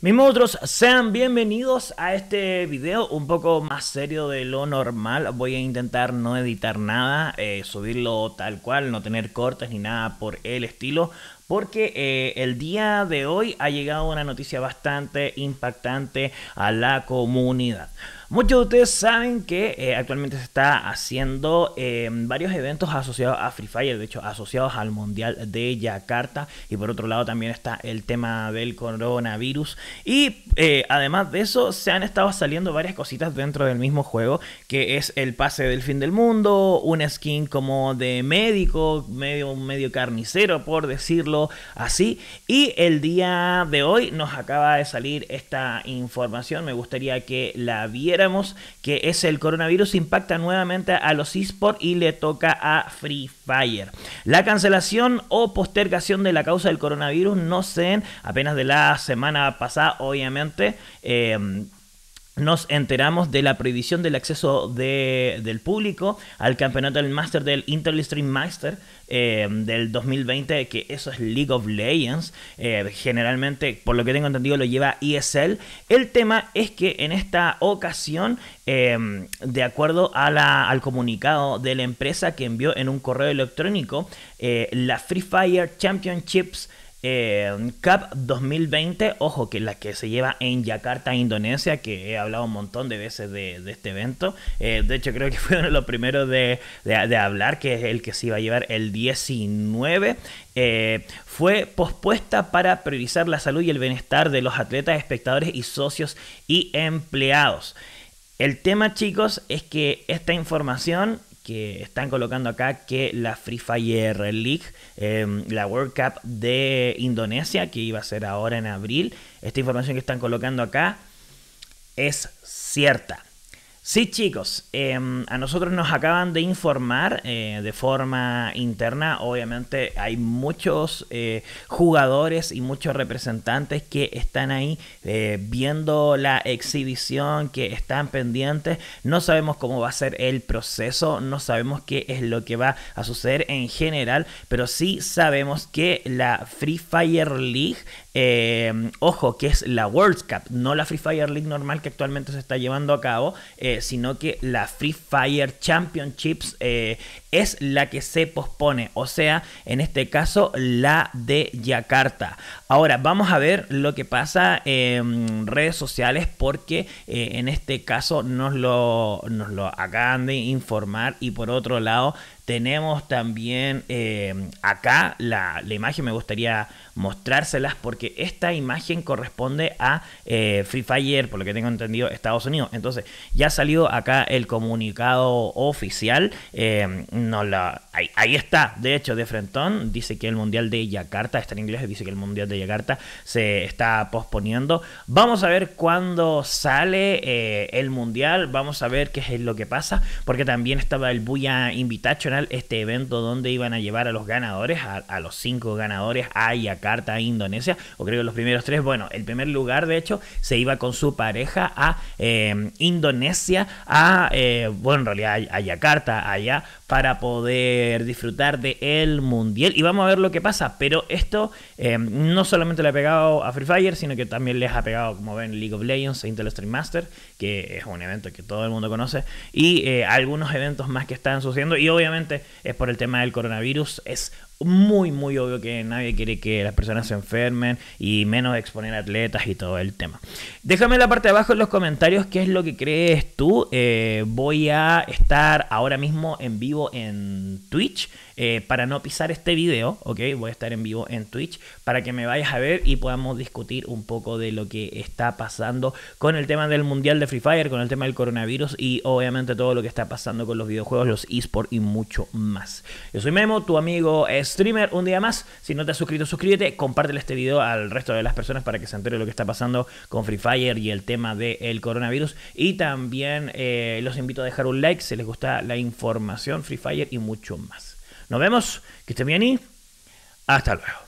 Mis monstruos, sean bienvenidos a este video un poco más serio de lo normal. Voy a intentar no editar nada, eh, subirlo tal cual, no tener cortes ni nada por el estilo porque eh, el día de hoy ha llegado una noticia bastante impactante a la comunidad. Muchos de ustedes saben que eh, actualmente se está haciendo em, varios eventos asociados a Free Fire, de hecho asociados al Mundial de Yakarta y por otro lado también está el tema del coronavirus y eh, además de eso se han estado saliendo varias cositas dentro del mismo juego que es el pase del fin del mundo, un skin como de médico, medio, medio carnicero por decirlo así. Y el día de hoy nos acaba de salir esta información, me gustaría que la viéramos, que es el coronavirus impacta nuevamente a los esports y le toca a Free Fire. La cancelación o postergación de la causa del coronavirus no sé. apenas de la semana pasada, obviamente. Eh, nos enteramos de la prohibición del acceso del público al campeonato del Master del Interstream Master eh, del 2020, que eso es League of Legends. Eh, generalmente, por lo que tengo entendido, lo lleva ESL. El tema es que en esta ocasión, em, de acuerdo al comunicado de la empresa que envió en un correo electrónico, eh, la Free Fire Championships eh, Cup 2020, ojo que la que se lleva en Yakarta, Indonesia, que he hablado un montón de veces de, este evento. Eh, de hecho, creo que fue uno de los primeros de, hablar, que es el que se iba a llevar el 19. Eh, fue pospuesta para priorizar la salud y el bienestar de los atletas, espectadores y socios y empleados. El tema, chicos, es que esta información que están colocando acá que la Free Fire League, em, la World Cup de Indonesia, que iba a ser ahora en abril, esta información que están colocando acá es cierta. Sí, chicos, em, a nosotros nos acaban de informar eh, de forma interna, obviamente hay muchos eh, jugadores y muchos representantes que están ahí eh, viendo la exhibición, que están pendientes, no sabemos cómo va a ser el proceso, no sabemos qué es lo que va a suceder en general, pero sí sabemos que la Free Fire League em, ojo, que es la World Cup, no la Free Fire League normal que actualmente se está llevando a cabo sino que la Free Fire Championships eh, es la que se pospone, o sea, en este caso la de Yakarta. Ahora vamos a ver lo que pasa en redes sociales porque eh, en este caso nos lo, nos lo acaban de informar y por otro lado tenemos también eh, acá la, imagen, me gustaría mostrárselas porque esta imagen corresponde a eh, Free Fire, por lo que tengo entendido, Estados Unidos. Entonces, ya ha salido acá el comunicado oficial. Eh, no la, ahí, está, de hecho, de Frentón dice que el Mundial de Yakarta, está en inglés, dice que el Mundial de Yakarta se está posponiendo. Vamos a ver cuándo sale el Mundial, vamos a ver qué es lo que pasa, porque también estaba el Buya Invitacho este evento donde iban a llevar a los ganadores, a, los cinco ganadores a Yakarta, Indonesia, o creo que los primeros tres. Bueno, el primer lugar, de hecho, se iba con su pareja a eh, Indonesia, a, eh, bueno, en realidad a, a Yakarta, allá, para poder disfrutar del el mundial. Y vamos a ver lo que pasa. Pero esto eh, no solamente le ha pegado a Free Fire, sino que también les ha pegado, como ven, League of Legends e Intel Stream Master, que es un evento que todo el mundo conoce. Y eh, algunos eventos más que están sucediendo. Y obviamente es por el tema del coronavirus. Es muy, muy obvio que nadie quiere que las personas se enfermen y menos exponer atletas y todo el tema. Déjame en la parte de abajo en los comentarios qué es lo que crees tú. Eh, voy a estar ahora mismo en vivo en Twitch. Eh, para no pisar este video, ¿ok? Voy a estar en vivo en Twitch para que me vayas a ver y podamos discutir un poco de lo que está pasando con el tema del Mundial de Free Fire, con el tema del coronavirus y obviamente todo lo que está pasando con los videojuegos, los esports y mucho más. Yo soy Memo, tu amigo es streamer un día más. Si no te has suscrito, suscríbete. Compártelo este video al resto de las personas para que se entere lo que está pasando con Free Fire y el tema del coronavirus. Y también eh, los invito a dejar un like si les gusta la información Free Fire y mucho más. Nos vemos, que estén bien y hasta luego.